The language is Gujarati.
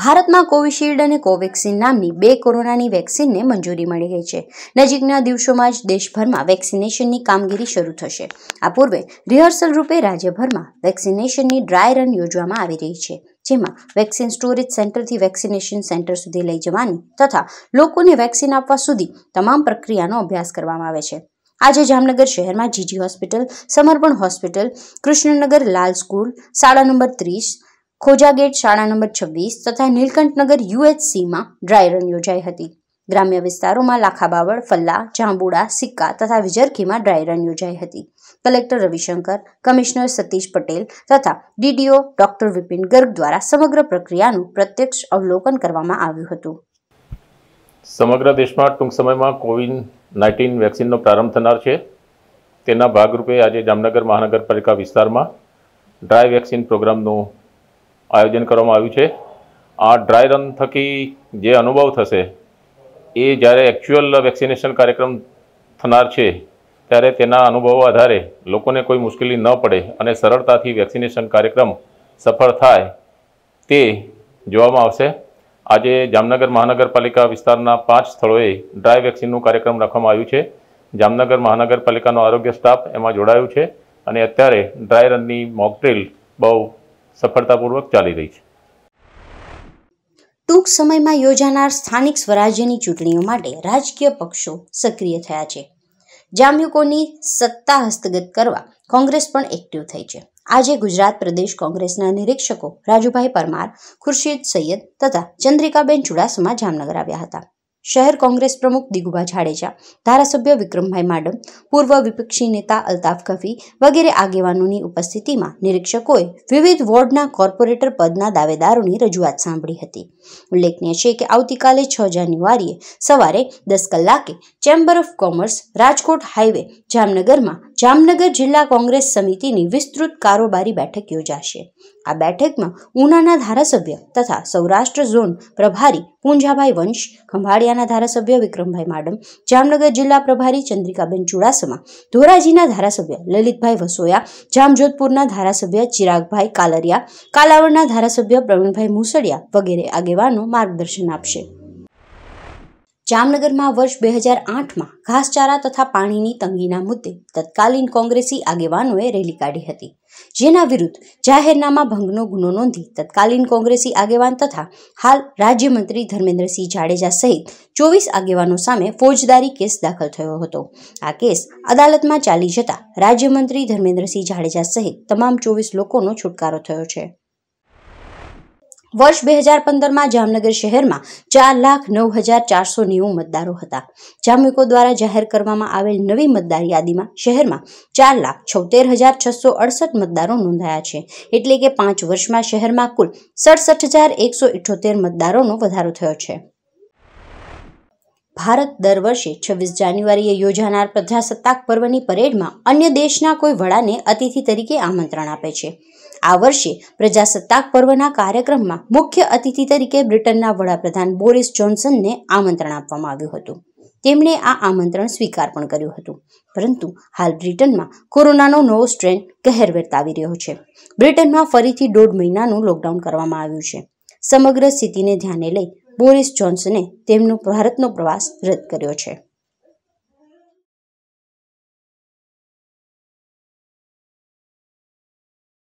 ભારતમાં કોવિશિલ્ડ અને કોવેક્સિન નામની બે કોરોનાની વેક્સિનને મંજૂરી મળી ગઈ છે નજીકના દિવસોમાં જ દેશભરમાં વેક્સિનેશનની કામગીરી શરૂ થશે આ પૂર્વે રિહર્સલ રૂપે રાજ્યભરમાં વેક્સિનેશનની ડ્રાય રન યોજવામાં આવી રહી છે જેમાં વેક્સિન સ્ટોરેજ સેન્ટરથી વેક્સિનેશન સેન્ટર સુધી લઈ જવાની તથા લોકોને વેક્સિન આપવા સુધી તમામ પ્રક્રિયાનો અભ્યાસ કરવામાં આવે છે આજે જામનગર શહેરમાં GG hospital Samarpan hospital Krishnanagar Lal school શાળા નંબર ત્રીસ ખોજા ગેટ શાળા નંબર છવ્વીસ તથા નીલકંઠનગર યુએચસીમાં ડ્રાય રન યોજાઈ હતી ગ્રામ્ય વિસ્તારોમાં લાખાબાવળ ફલ્લા જાંબુડા સિક્કા તથા વિજરખીમાં ડ્રાય રન યોજાઈ હતી કલેક્ટર રવિશંકર કમિશનર સતીશ પટેલ તથા ડીડીઓ ડોક્ટર વિપિન ગર્ગ દ્વારા સમગ્ર પ્રક્રિયાનું પ્રત્યક્ષ અવલોકન કરવામાં આવ્યું હતું સમગ્ર દેશમાં ટૂંક સમયમાં કોવિડ નાઇન્ટીન વેક્સિનનો પ્રારંભ થનાર છે તેના ભાગરૂપે આજે જામનગર મહાનગરપાલિકા વિસ્તારમાં ડ્રાય વેક્સિન પ્રોગ્રામનું આયોજન કરવામાં આવ્યું છે આ ડ્રાય રન થકી જે અનુભવ થશે એ જ્યારે એકચ્યુઅલ વેક્સિનેશન કાર્યક્રમ થનાર છે ત્યારે તેના અનુભવો આધારે લોકોને કોઈ મુશ્કેલી ન પડે અને સરળતાથી વેક્સિનેશન કાર્યક્રમ સફળ થાય તે જોવામાં આવશે આજે જામનગર મહાનગરપાલિકા વિસ્તારના પાંચ સ્થળોએ ડ્રાય વેક્સિનનું કાર્યક્રમ રાખવામાં આવ્યું છે જામનગર મહાનગરપાલિકાનો આરોગ્ય સ્ટાફ એમાં જોડાયું છે અને અત્યારે ડ્રાય રનની મોકડ્રીલ બહુ સફળતાપૂર્વક ચાલી રહી છે ટૂંક સમયમાં યોજાનાર સ્થાનિક સ્વરાજ્યની ચૂંટણીઓ માટે રાજકીય પક્ષો સક્રિય થયા છે જામ્યુકોની સત્તા હસ્તગત કરવા કોંગ્રેસ પણ એક્ટિવ થઈ છે આજે ગુજરાત પ્રદેશ કોંગ્રેસના નિરીક્ષકો રાજુભાઈ પરમાર ખુરશીદ સૈયદ તથા ચંદ્રિકાબેન ચુડાસમા જામનગર આવ્યા હતા શહેર કોંગ્રેસ પ્રમુખ દિગુભા જાડેજા ધારાસભ્ય વિક્રમભાઈ માડમ પૂર્વ વિપક્ષી નેતા અલ્તાફ કફી વગેરે આગેવાનોની ઉપસ્થિતિમાં નિરીક્ષકોએ વિવિધ વોર્ડના કોર્પોરેટર પદના દાવેદારોની રજૂઆત સાંભળી હતી ઉલ્લેખનીય છે કે આવતીકાલે છ જાન્યુઆરીએ સવારે દસ કલાકે chamber of commerce Rajkot highway જામનગરમાં જામનગર જિલ્લા કોંગ્રેસ સમિતિની વિસ્તૃત કારોબારી બેઠક યોજાશે આ બેઠકમાં ઉનાના ધારાસભ્ય તથા સૌરાષ્ટ્ર ઝોન પ્રભારી પૂંજાભાઈ વંશ ખંભાળિયા ખોડિયાના ધારાસભ્ય વિક્રમભાઈ માડમ જામનગર જિલ્લા પ્રભારી ચંદ્રિકાબેન ચુડાસમા ધોરાજીના ધારાસભ્ય લલિતભાઈ વસોયા જામજોધપુરના ધારાસભ્ય ચિરાગભાઈ કાલરિયા કાલાવડના ધારાસભ્ય પ્રવીણભાઈ મુસળિયા વગેરે આગેવાનો માર્ગદર્શન આપશે જામનગરમાં વર્ષ બે હજાર આઠમાં ઘાસચારા તથા પાણીની તંગીના મુદ્દે તત્કાલીન કોંગ્રેસી આગેવાનોએ રેલી કાઢી હતી જેના વિરુદ્ધ જાહેરનામા ભંગનો ગુનો નોંધી તત્કાલીન કોંગ્રેસી આગેવાન તથા હાલ રાજ્યમંત્રી ધર્મેન્દ્રસિંહ જાડેજા સહિત ચોવીસ આગેવાનો સામે ફોજદારી કેસ દાખલ થયો હતો આ કેસ અદાલતમાં ચાલી જતા રાજ્યમંત્રી ધર્મેન્દ્રસિંહ જાડેજા સહિત તમામ ચોવીસ લોકોનો છુટકારો થયો છે વર્ષ બે હજાર પંદરમાં જામનગર શહેરમાં ચાર લાખ નવ હજાર ચારસો નેવું મતદારો હતા જામ્યુકો દ્વારા જાહેર કરવામાં આવેલ નવી મતદાર યાદીમાં શહેરમાં ચાર લાખ છોતેર હજાર છસો અડસઠ મતદારો નોંધાયા છે એટલે કે પાંચ વર્ષમાં શહેરમાં કુલ સડસઠ હજાર એકસો ઇઠોતેર મતદારોનો વધારો થયો છે ભારત દર વર્ષે છવ્વીસ જાન્યુઆરીએ યોજાનાર પ્રજાસત્તાક પર્વની પરેડમાં અન્ય દેશના કોઈ વડાને અતિથિ તરીકે આમંત્રણ આપે છે આ વર્ષે પ્રજાસત્તાક પર્વના કાર્યક્રમમાં મુખ્ય અતિથિ તરીકે બ્રિટનના વડાપ્રધાન બોરિસ જોન્સનને આમંત્રણ આપવામાં આવ્યું હતું તેમણે આ આમંત્રણ સ્વીકાર પણ કર્યું હતું પરંતુ હાલ બ્રિટનમાં કોરોનાનો નવો સ્ટ્રેન કહેર આવી રહ્યો છે બ્રિટનમાં ફરીથી દોઢ મહિનાનું લોકડાઉન કરવામાં આવ્યું છે સમગ્ર સ્થિતિને ધ્યાને લઈ બોરિસ જોન્સને તેમનો ભારતનો પ્રવાસ રદ કર્યો છે